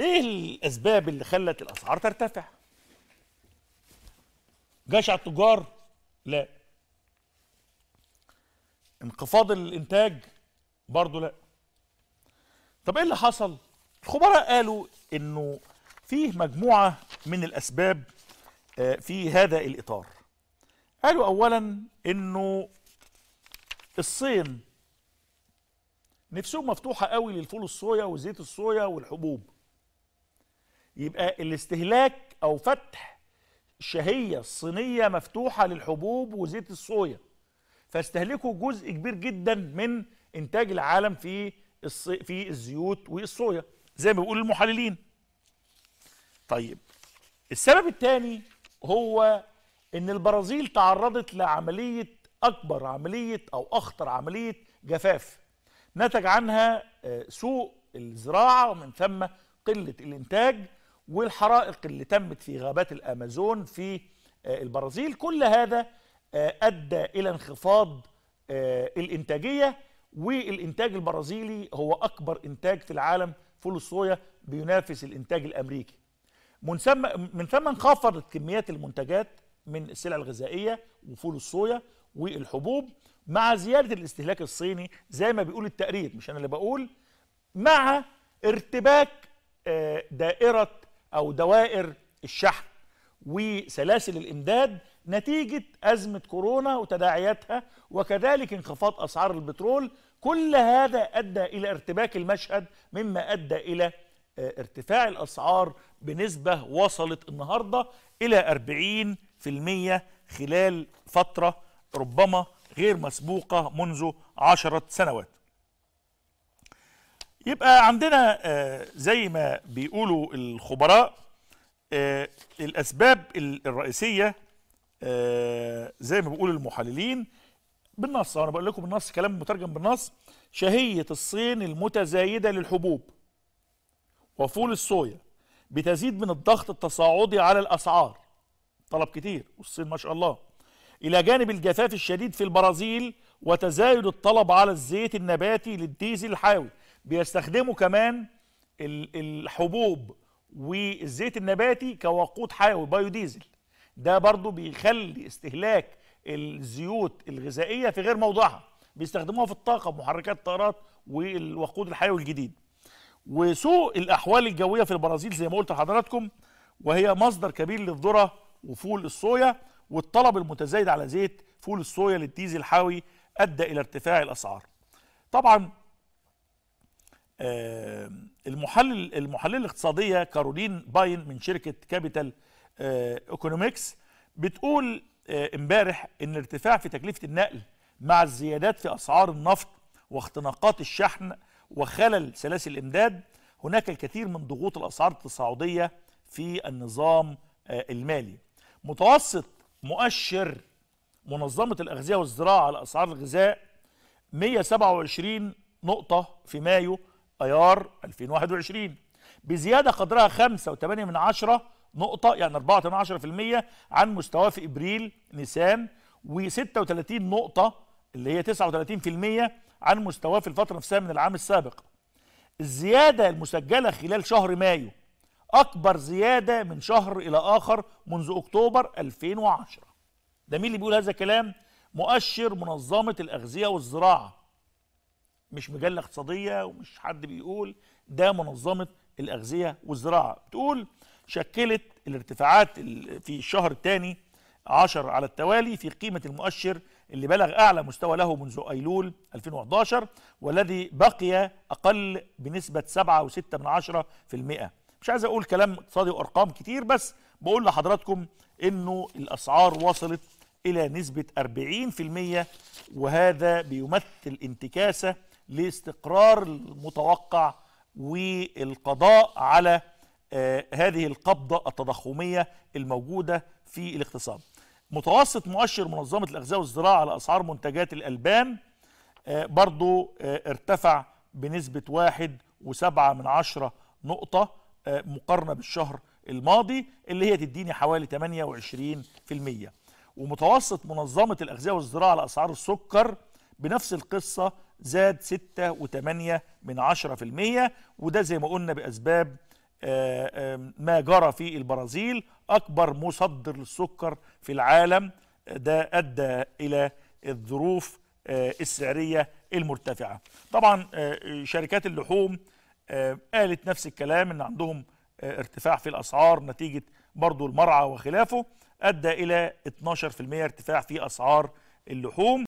ايه الاسباب اللي خلت الاسعار ترتفع جشع التجار لا انخفاض الانتاج برضه لا طب ايه اللي حصل الخبراء قالوا انه فيه مجموعه من الاسباب آه، في هذا الاطار قالوا اولا انه الصين نفسهم مفتوحه قوي للفول الصويا وزيت الصويا والحبوب يبقى الاستهلاك او فتح الشهيه الصينيه مفتوحه للحبوب وزيت الصويا فاستهلكوا جزء كبير جدا من انتاج العالم في الصي... في الزيوت والصويا زي ما بيقول المحللين طيب السبب الثاني هو ان البرازيل تعرضت لعمليه اكبر عمليه او اخطر عمليه جفاف نتج عنها آه، سوء الزراعه ومن ثم قله الانتاج والحرائق اللي تمت في غابات الامازون في آه، البرازيل كل هذا آه، ادى الى انخفاض آه، الانتاجيه والانتاج البرازيلي هو اكبر انتاج في العالم فول الصويا بينافس الانتاج الامريكي من ثم من ثم انخفضت كميات المنتجات من السلع الغذائيه وفول الصويا والحبوب مع زياده الاستهلاك الصيني زي ما بيقول التقرير مش انا اللي بقول مع ارتباك دائره أو دوائر الشحن وسلاسل الإمداد نتيجة أزمة كورونا وتداعياتها وكذلك انخفاض أسعار البترول كل هذا أدى إلى ارتباك المشهد مما أدى إلى آه، ارتفاع الأسعار بنسبة وصلت النهاردة إلى 40% خلال فترة ربما غير مسبوقة منذ عشرة سنوات يبقى عندنا آه، زي ما بيقولوا الخبراء آه، الأسباب الرئيسية آه، زي ما بيقول المحللين بالنص أنا بقول لكم بالنص كلام مترجم بالنص شهية الصين المتزايدة للحبوب وفول الصويا بتزيد من الضغط التصاعدي على الأسعار طلب كتير والصين ما شاء الله إلى جانب الجفاف الشديد في البرازيل وتزايد الطلب على الزيت النباتي للديزل الحيوي بيستخدموا كمان الحبوب والزيت النباتي كوقود حيوي بايو ديزل ده برضو بيخلي استهلاك الزيوت الغذائية في غير موضعها بيستخدموها في الطاقة محركات الطائرات والوقود الحيوي الجديد وسوء الأحوال الجوية في البرازيل زي ما قلت لحضراتكم وهي مصدر كبير للذرة وفول الصويا والطلب المتزايد على زيت فول الصويا للديزل الحاوي أدى إلى ارتفاع الأسعار طبعا آه، المحلل المحلل الاقتصاديه كارولين باين من شركه كابيتال آه، ايكونومكس بتقول آه، امبارح ان ارتفاع في تكلفه النقل مع الزيادات في اسعار النفط واختناقات الشحن وخلل سلاسل الامداد هناك الكثير من ضغوط الاسعار التصاعديه في النظام المالي متوسط مؤشر منظمه الاغذيه والزراعه على اسعار الغذاء 127 نقطه في مايو ايار 2021 بزياده قدرها 5.8 نقطه يعني 4.8% عن مستواه في ابريل نيسان و36 نقطه اللي هي 39% عن مستواه في الفتره نفسها من العام السابق. الزياده المسجله خلال شهر مايو اكبر زياده من شهر الى اخر منذ اكتوبر 2010. ده مين اللي بيقول هذا الكلام؟ مؤشر منظمه الاغذيه والزراعه مش مجله اقتصاديه ومش حد بيقول ده منظمه الاغذيه والزراعه بتقول شكلت الارتفاعات في الشهر الثاني عشر على التوالي في قيمه المؤشر اللي بلغ اعلى مستوى له منذ ايلول 2011 والذي بقي اقل بنسبه 7.6% مش عايز اقول كلام اقتصادي وارقام كتير بس بقول لحضراتكم انه الاسعار وصلت الى نسبه 40% وهذا بيمثل انتكاسه لاستقرار المتوقع والقضاء على آه، هذه القبضة التضخمية الموجودة في الاقتصاد متوسط مؤشر منظمة الأغذية والزراعة على أسعار منتجات الألبان آه، برضو آه، ارتفع بنسبة واحد وسبعة من عشرة نقطة مقارنة بالشهر الماضي اللي هي تديني حوالي 28% ومتوسط منظمة الأغذية والزراعة على أسعار السكر بنفس القصة زاد 6.8 من 10% وده زي ما قلنا بأسباب آه، آه، ما جرى في البرازيل أكبر مصدر للسكر في العالم آه، ده أدى إلى الظروف السعرية المرتفعة طبعا شركات اللحوم قالت نفس الكلام ان عندهم ارتفاع في الاسعار نتيجه برضو المرعى وخلافه ادى الى 12% ارتفاع في اسعار اللحوم